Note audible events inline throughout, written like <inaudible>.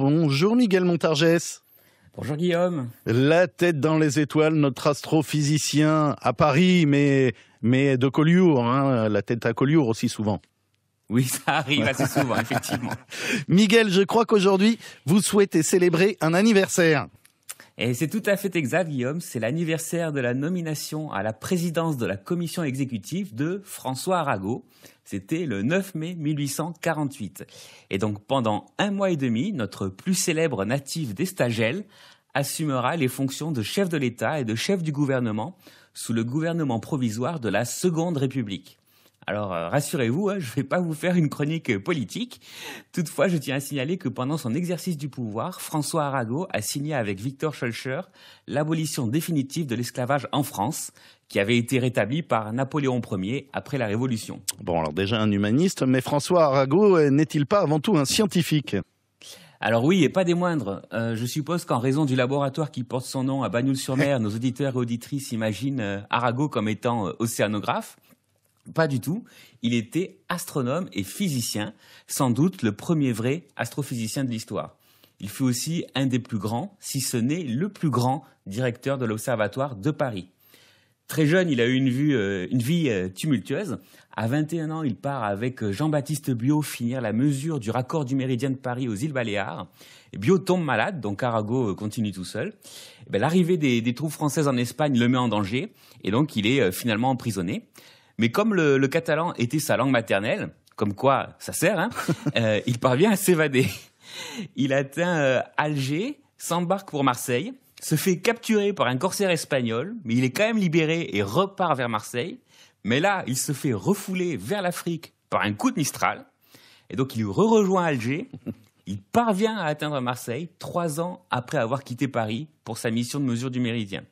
Bonjour Miguel Montargès. Bonjour Guillaume. La tête dans les étoiles, notre astrophysicien à Paris, mais, mais de Collioure, hein, la tête à Collioure aussi souvent. Oui, ça arrive assez souvent, <laughs> effectivement. Miguel, je crois qu'aujourd'hui, vous souhaitez célébrer un anniversaire. Et c'est tout à fait exact, Guillaume. C'est l'anniversaire de la nomination à la présidence de la commission exécutive de François Arago. C'était le 9 mai 1848. Et donc, pendant un mois et demi, notre plus célèbre natif d'Estagel assumera les fonctions de chef de l'État et de chef du gouvernement sous le gouvernement provisoire de la Seconde République. Alors euh, rassurez-vous, hein, je ne vais pas vous faire une chronique euh, politique. Toutefois, je tiens à signaler que pendant son exercice du pouvoir, François Arago a signé avec Victor Schœlcher l'abolition définitive de l'esclavage en France, qui avait été rétabli par Napoléon Ier après la Révolution. Bon, alors déjà un humaniste, mais François Arago euh, n'est-il pas avant tout un scientifique alors oui, et pas des moindres. je suppose qu'en raison du laboratoire qui porte son nom à Bagnoul-sur-Mer, <laughs> nos auditeurs et auditrices imaginent Arago comme étant océanographe. Pas du tout. Il était astronome et physicien, sans doute le premier vrai astrophysicien de l'histoire. Il fut aussi un des plus grands, si ce n'est le plus grand directeur de l'Observatoire de Paris. Très jeune, il a eu une, euh, vie euh, tumultueuse. À 21 ans, il part avec euh, Jean-Baptiste Biot finir la mesure du raccord du méridien de Paris aux îles Baléares. Biot tombe malade, donc Arago continue tout seul. Eh ben, l'arrivée des, troupes françaises en Espagne le met en danger, et donc il est finalement emprisonné. Mais comme le, catalan était sa langue maternelle, comme quoi ça sert, hein, <laughs> euh, il parvient à s'évader. Il atteint euh, Alger, s'embarque pour Marseille, se fait capturer par un corsaire espagnol, mais il est quand même libéré et repart vers Marseille. Mais là, il se fait refouler vers l'Afrique par un coup de Mistral. Et donc, il re-rejoint Alger. Il parvient à atteindre Marseille trois ans après avoir quitté Paris pour sa mission de mesure du méridien.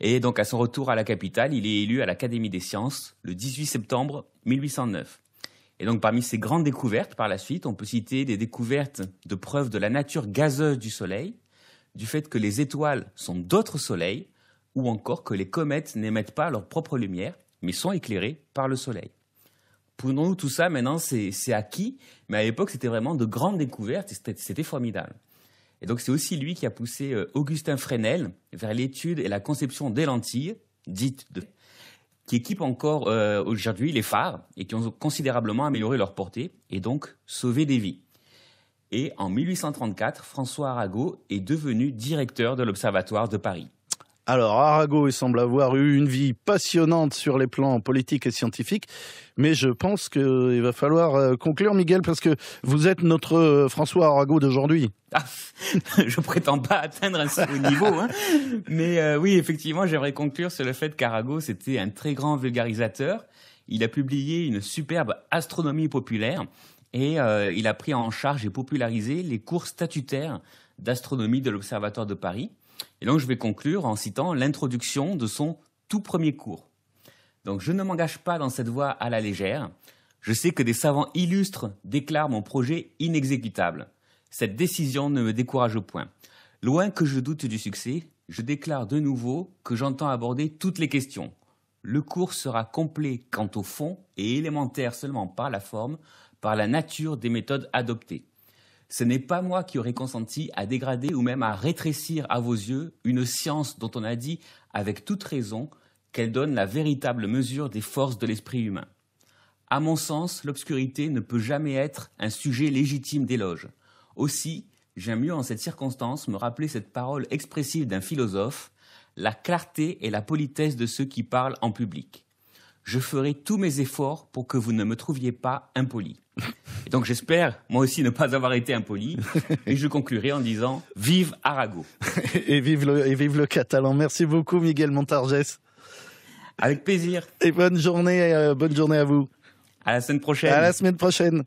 Et donc, à son retour à la capitale, il est élu à l'Académie des sciences le 18 septembre 1809. Et donc, parmi ses grandes découvertes par la suite, on peut citer des découvertes de preuves de la nature gazeuse du Soleil, du fait que les étoiles sont d'autres soleils, ou encore que les comètes n'émettent pas leur propre lumière, mais sont éclairées par le Soleil. Pour nous, tout ça, maintenant, c'est acquis, mais à l'époque, c'était vraiment de grandes découvertes et c'était formidable donc c'est aussi lui qui a poussé euh, Augustin Fresnel vers l'étude et la conception des lentilles, dites de qui équipent encore euh, aujourd'hui les phares et qui ont considérablement amélioré leur portée et donc sauvé des vies. Et en 1834, François Arago est devenu directeur de l'Observatoire de Paris. Alors, Arago semble avoir eu une vie passionnante sur les plans politiques et scientifiques, mais je pense qu'il va falloir euh, conclure, Miguel, parce que vous êtes notre euh, François Arago d'aujourd'hui. Ah, <laughs> je prétends pas atteindre un si haut niveau, hein. mais euh, oui, effectivement, j'aimerais conclure sur le fait qu'Arago, c'était un très grand vulgarisateur. Il a publié une superbe astronomie populaire et il a pris en charge et popularisé les cours statutaires d'astronomie de l'Observatoire de Paris et donc je vais conclure en citant l'introduction de son tout premier cours. Donc je ne m'engage pas dans cette voie à la légère. Je sais que des savants illustres déclarent mon projet inexécutable. Cette décision ne me décourage point. Loin que je doute du succès, je déclare de nouveau que j'entends aborder toutes les questions. Le cours sera complet quant au fond et élémentaire seulement par la forme, par la nature des méthodes adoptées ce n'est pas moi qui aurais consenti à dégrader ou même à rétrécir à vos yeux une science dont on a dit, avec toute raison, qu'elle donne la véritable mesure des forces de l'esprit humain. À mon sens, l'obscurité ne peut jamais être un sujet légitime d'éloge. Aussi, j'aime mieux en cette circonstance me rappeler cette parole expressive d'un philosophe, la clarté et la politesse de ceux qui parlent en public. Je ferai tous mes efforts pour que vous ne me trouviez pas impoli donc j'espère, moi aussi, ne pas avoir été impoli. <laughs> et je conclurai en disant Vive Arago <laughs> et, vive le, catalan. Merci beaucoup, Miguel Montargès. Avec plaisir. Et bonne journée, euh, bonne journée à vous. À la semaine prochaine. À la semaine prochaine.